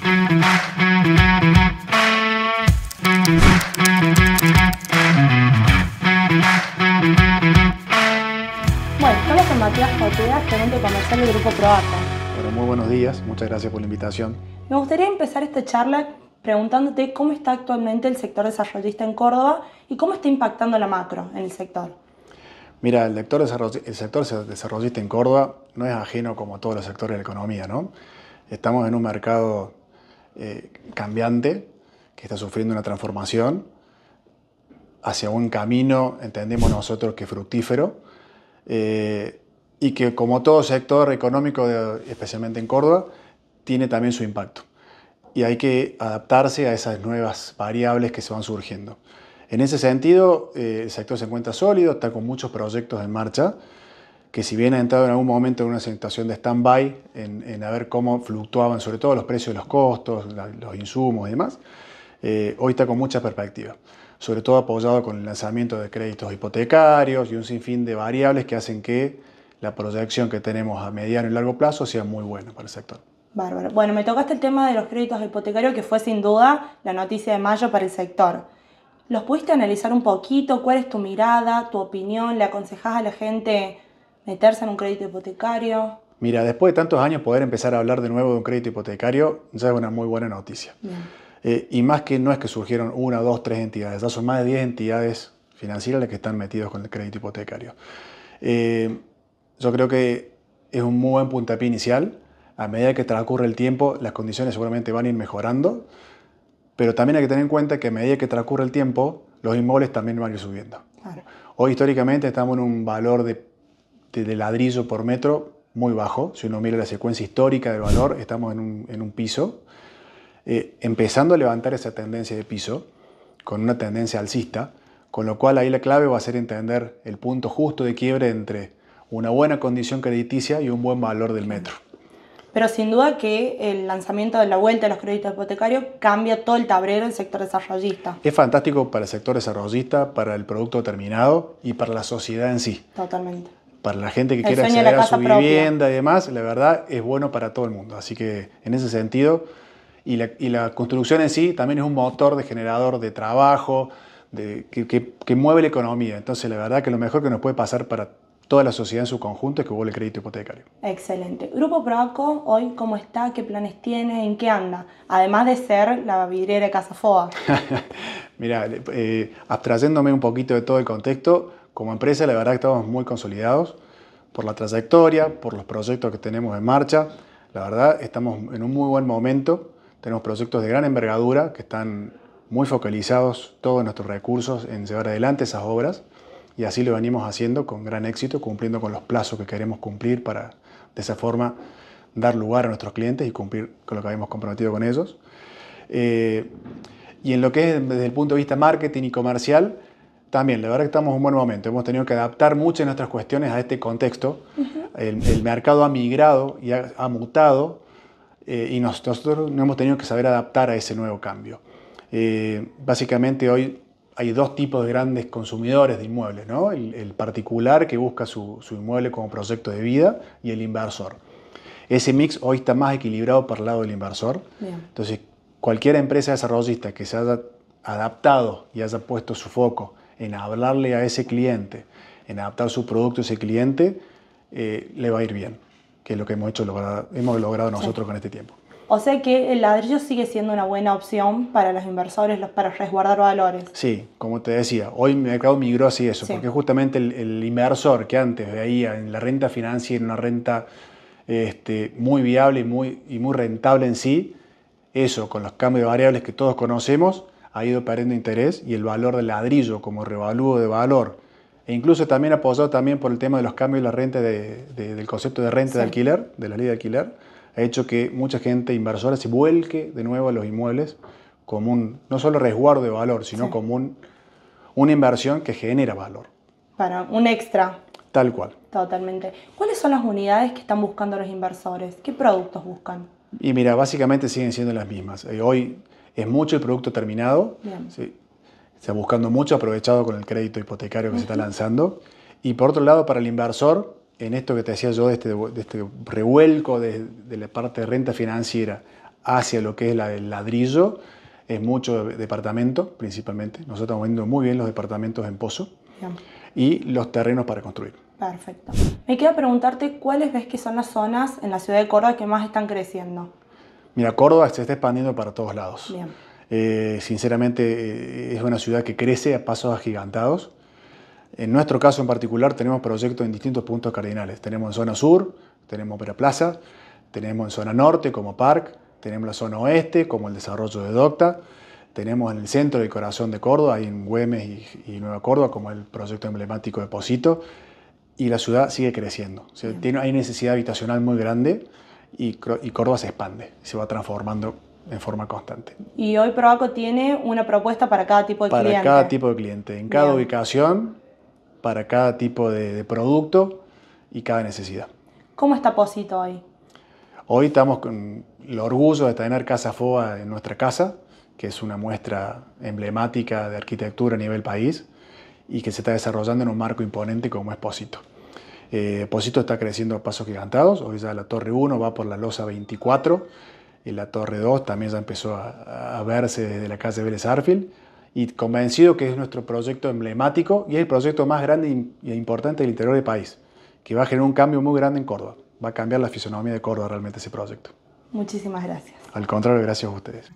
Bueno, estamos con Matías comercial del Grupo Proato. muy buenos días, muchas gracias por la invitación. Me gustaría empezar esta charla preguntándote cómo está actualmente el sector desarrollista en Córdoba y cómo está impactando la macro en el sector. Mira, el sector, el sector desarrollista en Córdoba no es ajeno como todos los sectores de la economía, ¿no? Estamos en un mercado eh, cambiante, que está sufriendo una transformación hacia un camino, entendemos nosotros que fructífero, eh, y que como todo sector económico, especialmente en Córdoba, tiene también su impacto. Y hay que adaptarse a esas nuevas variables que se van surgiendo. En ese sentido, eh, el sector se encuentra sólido, está con muchos proyectos en marcha, que si bien ha entrado en algún momento en una situación de stand-by, en, a ver cómo fluctuaban sobre todo los precios, los costos, los insumos y demás, eh, hoy está con mucha perspectiva, sobre todo apoyado con el lanzamiento de créditos hipotecarios y un sinfín de variables que hacen que la proyección que tenemos a mediano y largo plazo sea muy buena para el sector. Bárbaro. Bueno, me tocaste el tema de los créditos hipotecarios, que fue sin duda la noticia de mayo para el sector. ¿Los pudiste analizar un poquito? ¿Cuál es tu mirada, tu opinión? ¿Le aconsejas a la gente meterse en un crédito hipotecario? Mira, después de tantos años poder empezar a hablar de nuevo de un crédito hipotecario ya es una muy buena noticia. Eh, y más que no es que surgieron una, dos, tres entidades, ya son más de 10 entidades financieras las que están metidas con el crédito hipotecario. Eh, yo creo que es un muy buen puntapié inicial. A medida que transcurre el tiempo, las condiciones seguramente van a ir mejorando, pero también hay que tener en cuenta que a medida que transcurre el tiempo, los inmuebles también van a ir subiendo. Hoy históricamente estamos en un valor de de ladrillo por metro muy bajo. Si uno mira la secuencia histórica del valor, estamos en un, piso, eh, empezando a levantar esa tendencia de piso con una tendencia alcista, con lo cual ahí la clave va a ser entender el punto justo de quiebre entre una buena condición crediticia y un buen valor del metro. Pero sin duda que el lanzamiento de la vuelta de los créditos hipotecarios cambia todo el tablero del sector desarrollista. Es fantástico para el sector desarrollista, para el producto terminado y para la sociedad en sí. Totalmente para la gente que quiera acceder a su vivienda y demás, la verdad es bueno para todo el mundo. Así que en ese sentido, y la, construcción en sí también es un motor de generador de trabajo, de, que, mueve la economía. Entonces la verdad que lo mejor que nos puede pasar para toda la sociedad en su conjunto es que vuelva el crédito hipotecario. Excelente. Grupo Proaco, hoy cómo está, qué planes tiene, en qué anda, además de ser la vidriera de Foa. Mira, eh, abstrayéndome un poquito de todo el contexto, como empresa, la verdad que estamos muy consolidados por la trayectoria, por los proyectos que tenemos en marcha. La verdad, estamos en un muy buen momento. Tenemos proyectos de gran envergadura que están muy focalizados todos nuestros recursos en llevar adelante esas obras y así lo venimos haciendo con gran éxito, cumpliendo con los plazos que queremos cumplir para de esa forma dar lugar a nuestros clientes y cumplir con lo que habíamos comprometido con ellos. Eh, y en lo que es desde el punto de vista marketing y comercial, también, la verdad que estamos en un buen momento. Hemos tenido que adaptar muchas de nuestras cuestiones a este contexto. el, mercado ha migrado y ha, mutado eh, y nosotros no hemos tenido que saber adaptar a ese nuevo cambio. Eh, básicamente hoy hay dos tipos de grandes consumidores de inmuebles, el, particular que busca su, inmueble como proyecto de vida y el inversor. Ese mix hoy está más equilibrado para el lado del inversor. Entonces, cualquier empresa desarrollista que se haya adaptado y haya puesto su foco en hablarle a ese cliente, en adaptar su producto a ese cliente, eh, le va a ir bien, que es lo que hemos, hecho, logrado, hemos logrado nosotros con este tiempo. O sea que el ladrillo sigue siendo una buena opción para los inversores, para resguardar valores. Sí, como te decía, hoy el mercado migró así eso, porque justamente el, inversor que antes veía en la renta financiera una renta este, muy viable y muy, y muy rentable en sí, eso con los cambios de variables que todos conocemos, ha ido perdiendo interés y el valor del ladrillo como revalúo de valor, e incluso también apoyado también por el tema de los cambios de la renta del concepto de renta de alquiler, de la ley de alquiler, ha hecho que mucha gente inversora se vuelque de nuevo a los inmuebles como un, no solo resguardo de valor, sino como un, una inversión que genera valor. Para un extra. Tal cual. Totalmente. ¿Cuáles son las unidades que están buscando los inversores? ¿Qué productos buscan? Y mira, básicamente siguen siendo las mismas. Eh, hoy es mucho el producto terminado. Sí, está buscando mucho aprovechado con el crédito hipotecario que se está lanzando. Y por otro lado, para el inversor, en esto que te decía yo, de este, este revuelco de, la parte de renta financiera hacia lo que es la, el ladrillo, es mucho departamento principalmente. Nosotros estamos viendo muy bien los departamentos en Pozo y los terrenos para construir. Perfecto. Me queda preguntarte cuáles ves que son las zonas en la ciudad de Córdoba que más están creciendo. Mira, Córdoba se está expandiendo para todos lados. Eh, sinceramente, eh, es una ciudad que crece a pasos agigantados. En nuestro caso en particular tenemos proyectos en distintos puntos cardinales. Tenemos en zona sur, tenemos Opera Plaza, tenemos en zona norte como Park, tenemos la zona oeste como el desarrollo de Docta, tenemos en el centro del corazón de Córdoba, ahí en Güemes y, Nueva Córdoba, como el proyecto emblemático de Posito, y la ciudad sigue creciendo. tiene, hay necesidad habitacional muy grande y, Córdoba se expande, se va transformando en forma constante. Y hoy Proaco tiene una propuesta para cada tipo de cliente. Para cada tipo de cliente, en cada ubicación, para cada tipo de, producto y cada necesidad. ¿Cómo está Posito hoy? Hoy estamos con el orgullo de tener Casa FOA en nuestra casa, que es una muestra emblemática de arquitectura a nivel país y que se está desarrollando en un marco imponente como es eh, Posito está creciendo a pasos gigantados, hoy ya la torre 1 va por la losa 24 y la torre 2 también ya empezó a, verse desde la calle Vélez Arfield y convencido que es nuestro proyecto emblemático y es el proyecto más grande e importante del interior del país, que va a generar un cambio muy grande en Córdoba. Va a cambiar la fisonomía de Córdoba realmente ese proyecto. Muchísimas gracias. Al contrario, gracias a ustedes.